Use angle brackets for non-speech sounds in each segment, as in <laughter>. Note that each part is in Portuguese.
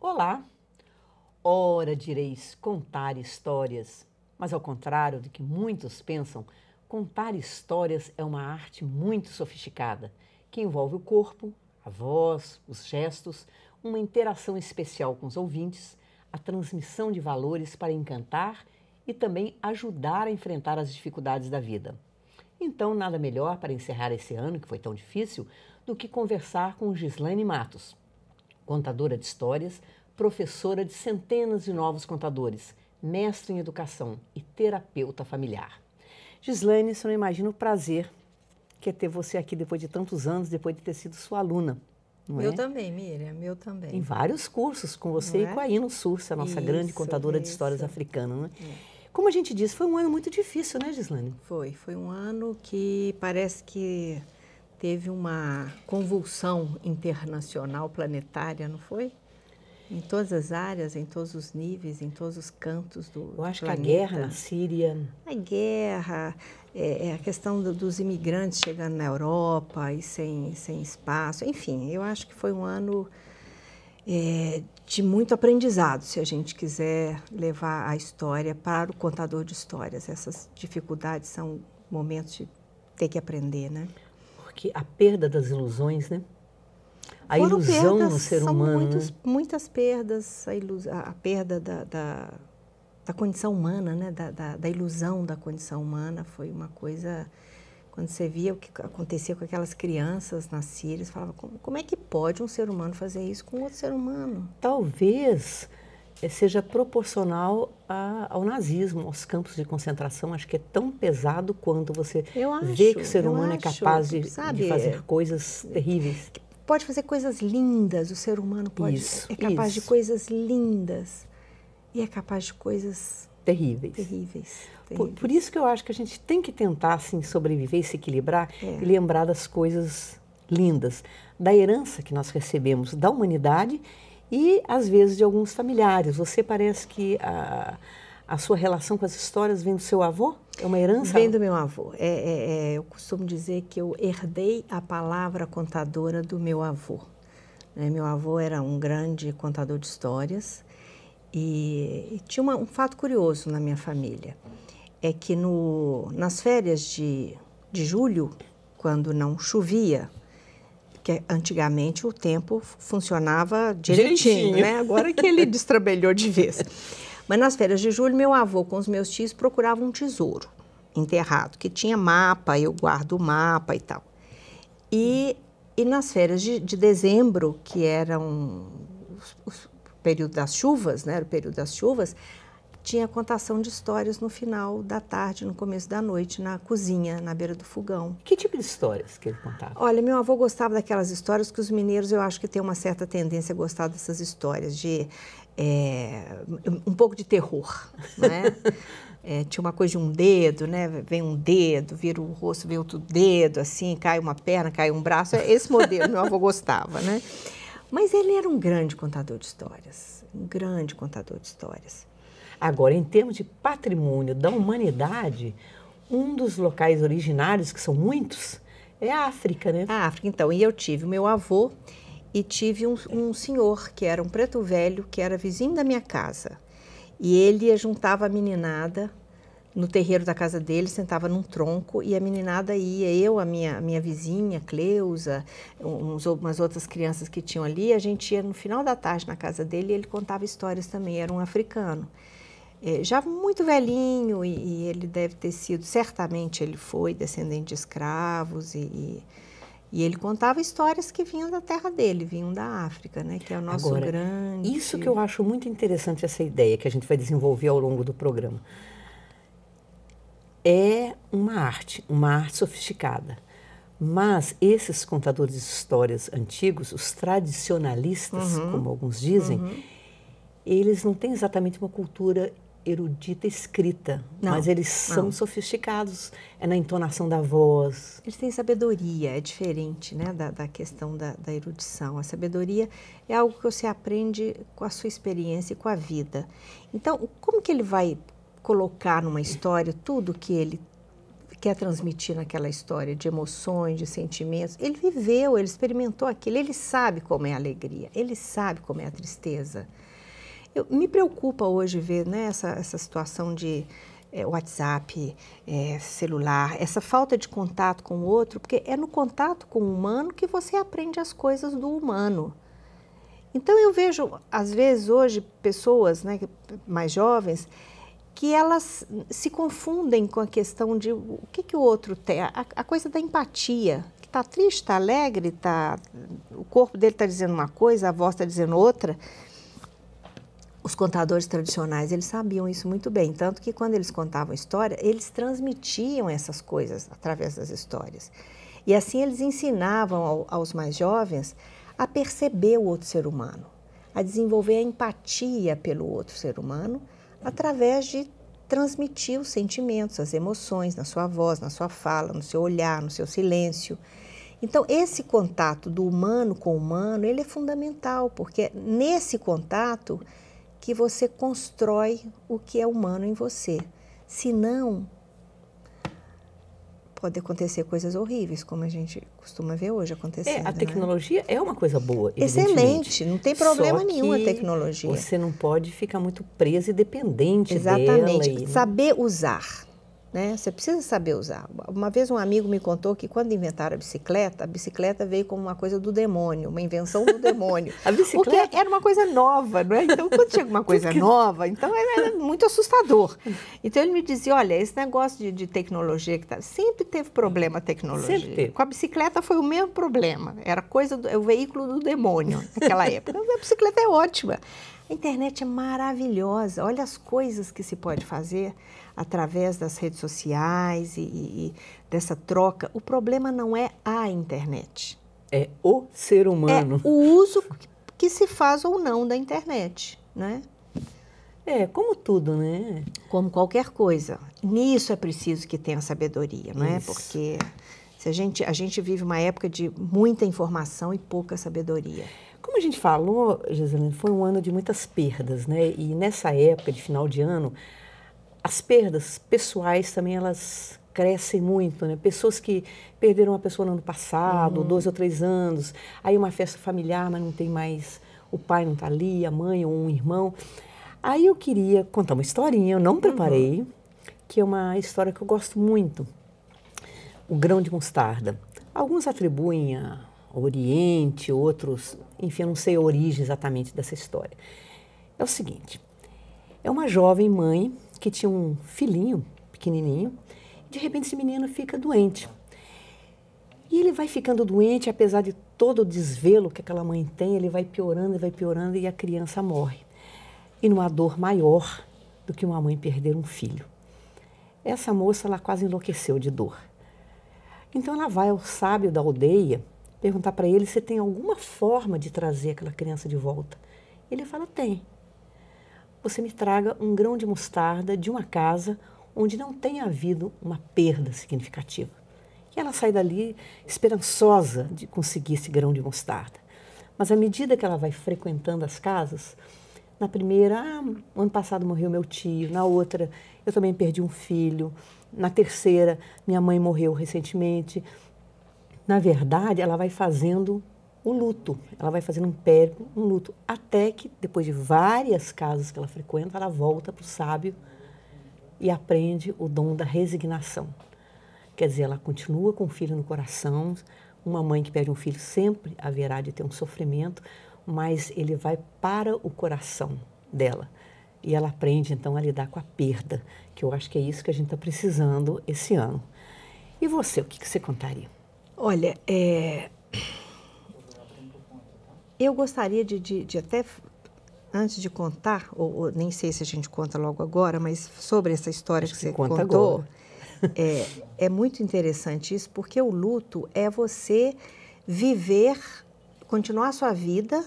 Olá! Ora direis contar histórias, mas ao contrário do que muitos pensam, Contar histórias é uma arte muito sofisticada, que envolve o corpo, a voz, os gestos, uma interação especial com os ouvintes, a transmissão de valores para encantar e também ajudar a enfrentar as dificuldades da vida. Então, nada melhor para encerrar esse ano, que foi tão difícil, do que conversar com Gislaine Matos, contadora de histórias, professora de centenas de novos contadores, mestre em educação e terapeuta familiar. Gislaine, você não imagina o prazer que é ter você aqui depois de tantos anos, depois de ter sido sua aluna. Não meu é? também, Miriam, meu também. Em vários cursos, com você não e é? com a Ino Sursa, a nossa isso, grande contadora isso. de histórias africanas. Né? É. Como a gente disse, foi um ano muito difícil, né, Gislaine? Foi, foi um ano que parece que teve uma convulsão internacional, planetária, não foi? Em todas as áreas, em todos os níveis, em todos os cantos do. Eu acho planeta. que a guerra na Síria. A guerra, é, é, a questão do, dos imigrantes chegando na Europa e sem, sem espaço. Enfim, eu acho que foi um ano é, de muito aprendizado, se a gente quiser levar a história para o contador de histórias. Essas dificuldades são momentos de ter que aprender, né? Porque a perda das ilusões, né? a Foram ilusão perdas, no ser são humano. Né? Muitas perdas, a, ilusão a, perda da, da, da, condição humana, né? Da, da, da, ilusão da condição humana foi uma coisa. Quando você via o que acontecia com aquelas crianças na você falava: como, como é que pode um ser humano fazer isso com outro ser humano? Talvez eh, seja proporcional a, ao nazismo, aos campos de concentração. Acho que é tão pesado quanto você acho, vê que o ser humano é acho, é capaz de, sabe, de fazer é, coisas terríveis pode fazer coisas lindas, o ser humano pode isso, é capaz isso. de coisas lindas e é capaz de coisas terríveis. Terríveis. terríveis. Por, por, isso que eu acho que a gente tem que tentar assim sobreviver, se equilibrar é. e lembrar das coisas lindas, da herança que nós recebemos da humanidade e às vezes de alguns familiares. Você parece que a, a sua relação com as histórias vem do seu avô? É uma herança? Vem do meu avô. É, é, é, eu costumo dizer que eu herdei a palavra contadora do meu avô. Né? Meu avô era um grande contador de histórias e, e tinha uma, um fato curioso na minha família. É que no, nas férias de, de julho, quando não chovia, que antigamente o tempo funcionava direitinho, direitinho. né? Agora que ele destrabelhou de vez. <laughs> Mas nas férias de julho, meu avô com os meus tios procurava um tesouro enterrado, que tinha mapa, eu guardo o mapa e tal. E, e nas férias de, de dezembro, que eram né, o período das chuvas, né, o período das chuvas, tinha contação de histórias no final da tarde, no começo da noite, na cozinha, na beira do fogão. Que tipo de histórias que ele contava? Olha, meu avô gostava daquelas histórias que os mineiros, eu acho que tem uma certa tendência a gostar dessas histórias, de é, um pouco de terror, né? <laughs> É, tinha uma coisa de um dedo, né? Vem um dedo, vira o rosto, vem outro dedo, assim, cai uma perna, cai um braço. É esse modelo meu avô gostava, né? Mas ele era um grande contador de histórias, um grande contador de histórias. Agora, em termos de patrimônio da humanidade, um dos locais originários, que são muitos, é a África, né? A África, então. E eu tive o meu avô e tive um, um senhor que era um preto velho, que era vizinho da minha casa. E ele juntava a meninada no terreiro da casa dele, sentava num tronco e a meninada ia, eu, a minha, a minha vizinha, Cleusa, uns, umas outras crianças que tinham ali, a gente ia no final da tarde na casa dele e ele contava histórias também, era um africano é, já muito velhinho e, e, ele deve ter sido, certamente ele foi descendente de escravos e, e, e, ele contava histórias que vinham da terra dele, vinham da África, né, que é o nosso Agora, grande... Isso que eu acho muito interessante essa ideia que a gente vai desenvolver ao longo do programa. É uma arte, uma arte sofisticada. Mas esses contadores de histórias antigos, os tradicionalistas, uhum, como alguns dizem, uhum. eles não têm exatamente uma cultura erudita escrita, não, mas eles são não. sofisticados, é na entonação da voz. Eles têm sabedoria, é diferente né, da, da questão da, da, erudição. A sabedoria é algo que você aprende com a sua experiência e com a vida. Então, como que ele vai colocar numa história tudo que ele quer transmitir naquela história, de emoções, de sentimentos? Ele viveu, ele experimentou aquilo, ele sabe como é a alegria, ele sabe como é a tristeza. Eu, me preocupa hoje ver né, essa, essa situação de é, WhatsApp, é, celular, essa falta de contato com o outro, porque é no contato com o humano que você aprende as coisas do humano. Então eu vejo, às vezes, hoje, pessoas né, mais jovens que elas se confundem com a questão de o que, que o outro tem, a, a coisa da empatia, que está triste, está alegre, tá, o corpo dele está dizendo uma coisa, a voz está dizendo outra os contadores tradicionais, eles sabiam isso muito bem, tanto que quando eles contavam história, eles transmitiam essas coisas através das histórias. E assim eles ensinavam ao, aos mais jovens a perceber o outro ser humano, a desenvolver a empatia pelo outro ser humano através de transmitir os sentimentos, as emoções na sua voz, na sua fala, no seu olhar, no seu silêncio. Então, esse contato do humano com o humano, ele é fundamental, porque nesse contato que você constrói o que é humano em você. Se não, pode acontecer coisas horríveis, como a gente costuma ver hoje é, acontecendo. É, a né? tecnologia né? é uma coisa boa. Excelente, não tem problema Só nenhum a tecnologia. Você não pode ficar muito presa e dependente Exatamente. dela. Exatamente, saber usar. Né? Você precisa saber usar. Uma vez um amigo me contou que quando inventaram a bicicleta, a bicicleta veio como uma coisa do demônio, uma invenção do demônio. <laughs> a bicicleta? Porque era uma coisa nova, não é? Então, quando chega uma <laughs> coisa nova, então era muito assustador. Então, ele me dizia, olha, esse negócio de, de tecnologia que tá, sempre teve problema tecnologia. Sempre teve. Com a bicicleta foi o mesmo problema. Era coisa do, é o veículo do demônio naquela época. <laughs> a bicicleta é ótima. A internet é maravilhosa, olha as coisas que se pode fazer através das redes sociais e, e, e dessa troca. O problema não é a internet. É o ser é humano. É o uso que se faz ou não da internet, né? É, como tudo, né? Como qualquer coisa. Nisso é preciso que tenha sabedoria, não é? Isso. é? Porque se a, gente, a gente vive uma época de muita informação e pouca sabedoria. Como a gente falou, Giseline, foi um ano de muitas perdas, né? E nessa época de final de ano, as perdas pessoais também elas crescem muito, né? Pessoas que perderam uma pessoa no ano passado, uhum. dois ou três anos, aí uma festa familiar, mas não tem mais, o pai não está ali, a mãe ou um irmão. Aí eu queria contar uma historinha, eu não uhum. preparei, uhum. que é uma história que eu gosto muito, o grão de mostarda. Alguns atribuem a Oriente, outros, enfim, eu não sei a origem exatamente dessa história. É o seguinte: é uma jovem mãe que tinha um filhinho pequenininho, e de repente esse menino fica doente. E ele vai ficando doente, apesar de todo o desvelo que aquela mãe tem, ele vai piorando, e vai piorando e a criança morre. E numa dor maior do que uma mãe perder um filho. Essa moça, ela quase enlouqueceu de dor. Então ela vai ao sábio da aldeia, perguntar para ele se tem alguma forma de trazer aquela criança de volta. Ele fala: tem. Você me traga um grão de mostarda de uma casa onde não tenha havido uma perda significativa. E ela sai dali esperançosa de conseguir esse grão de mostarda. Mas à medida que ela vai frequentando as casas, na primeira, ah, ano passado morreu meu tio, na outra, eu também perdi um filho, na terceira, minha mãe morreu recentemente na verdade, ela vai fazendo o luto, ela vai fazendo um pérebro, um luto, até que, depois de várias casas que ela frequenta, ela volta para o sábio e aprende o dom da resignação. Quer dizer, ela continua com o filho no coração. Uma mãe que perde um filho sempre haverá de ter um sofrimento, mas ele vai para o coração dela. E ela aprende então a lidar com a perda, que eu acho que é isso que a gente está precisando esse ano. E você, o que, que você contaria? Olha, é... eu gostaria de, de, de, até, antes de contar, ou, ou, nem sei se a gente conta logo agora, mas sobre essa história que, que você conta contou, é, é muito interessante isso, porque o luto é você viver, continuar a sua vida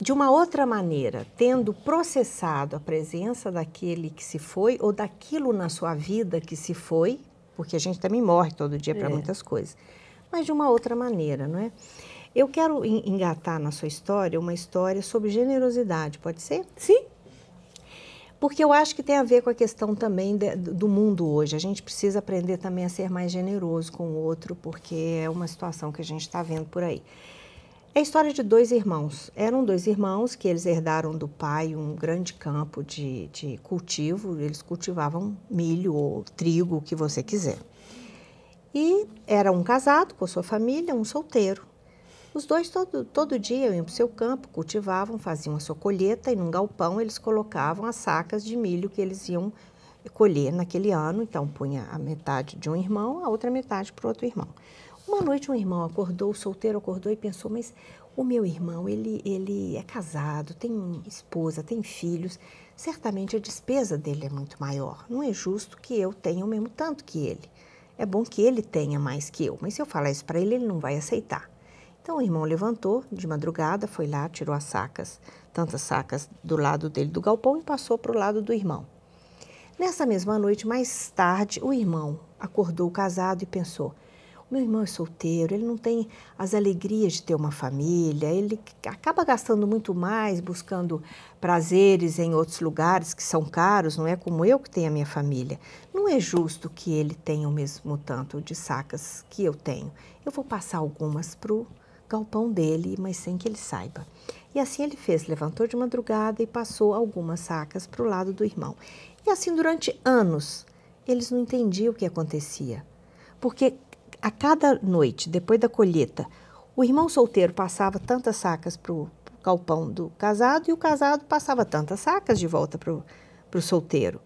de uma outra maneira, tendo processado a presença daquele que se foi ou daquilo na sua vida que se foi, porque a gente também morre todo dia é. para muitas coisas mas de uma outra maneira, não é? Eu quero engatar na sua história uma história sobre generosidade, pode ser? Sim. Porque eu acho que tem a ver com a questão também de, do mundo hoje. A gente precisa aprender também a ser mais generoso com o outro, porque é uma situação que a gente está vendo por aí. É a história de dois irmãos. Eram dois irmãos que eles herdaram do pai um grande campo de, de cultivo, eles cultivavam milho ou trigo, o que você quiser. E era um casado com sua família, um solteiro. Os dois todo, todo dia iam para o seu campo, cultivavam, faziam a sua colheita e num galpão eles colocavam as sacas de milho que eles iam colher naquele ano. Então, punha a metade de um irmão, a outra metade para o outro irmão. Uma noite um irmão acordou, o solteiro acordou e pensou, mas o meu irmão, ele, ele é casado, tem esposa, tem filhos, certamente a despesa dele é muito maior. Não é justo que eu tenha o mesmo tanto que ele. É bom que ele tenha mais que eu, mas se eu falar isso para ele, ele não vai aceitar. Então o irmão levantou de madrugada, foi lá, tirou as sacas, tantas sacas do lado dele do galpão e passou para o lado do irmão. Nessa mesma noite, mais tarde, o irmão acordou casado e pensou: meu irmão é solteiro, ele não tem as alegrias de ter uma família, ele acaba gastando muito mais, buscando prazeres em outros lugares que são caros, não é como eu que tenho a minha família. Não é justo que ele tenha o mesmo tanto de sacas que eu tenho. Eu vou passar algumas para o galpão dele, mas sem que ele saiba. E assim ele fez, levantou de madrugada e passou algumas sacas para o lado do irmão. E assim durante anos, eles não entendiam o que acontecia. Porque a cada noite, depois da colheita, o irmão solteiro passava tantas sacas para o galpão do casado e o casado passava tantas sacas de volta para o solteiro.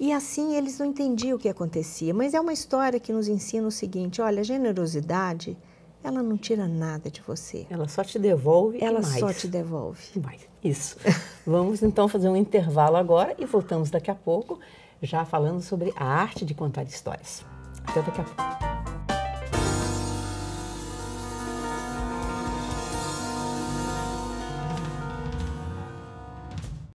E assim eles não entendiam o que acontecia, mas é uma história que nos ensina o seguinte: olha, a generosidade, ela não tira nada de você. Ela só te devolve ela mais. Ela só te devolve. E mais. Isso. <laughs> Vamos então fazer um intervalo agora e voltamos daqui a pouco, já falando sobre a arte de contar histórias. Até daqui a pouco.